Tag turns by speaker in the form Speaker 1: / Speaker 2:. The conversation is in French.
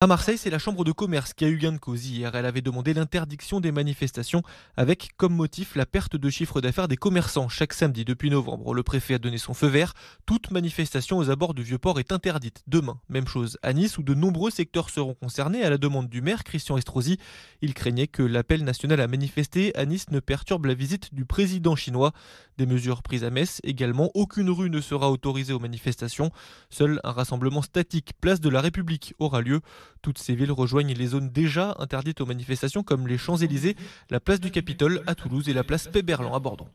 Speaker 1: À Marseille, c'est la Chambre de commerce qui a eu gain de cause hier. Elle avait demandé l'interdiction des manifestations avec comme motif la perte de chiffre d'affaires des commerçants. Chaque samedi depuis novembre, le préfet a donné son feu vert. Toute manifestation aux abords du Vieux-Port est interdite. Demain, même chose à Nice où de nombreux secteurs seront concernés à la demande du maire Christian Estrosi. Il craignait que l'appel national à manifester à Nice ne perturbe la visite du président chinois. Des mesures prises à Metz également. Aucune rue ne sera autorisée aux manifestations. Seul un rassemblement statique place de la République aura lieu. Toutes ces villes rejoignent les zones déjà interdites aux manifestations comme les Champs-Élysées, la place du Capitole à Toulouse et la place Péberlan à Bordeaux.